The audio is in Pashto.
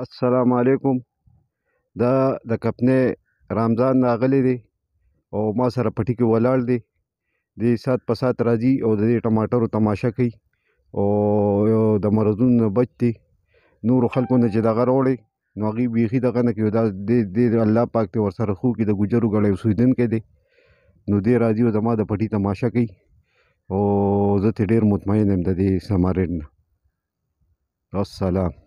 السلام علیکم دا د کپنې رمضان راغلی دی او ما سره پټي کې ولاړ دی د سات په سات راځي او د دې ټماټرو تماشه کوي او د مرزونو نه بچ دی نور خلکو نه چې دغه راوړي نو هغې بیخي دغه نه کوي دا د دې الله پاک دی ورسره خو کې د ګجرو ګړی اوسېدونکی دی نو دې راځي او زما د پټي تماشه کوي او زه ترې ډېر مطمئن یم د دې سمارټ نه السلام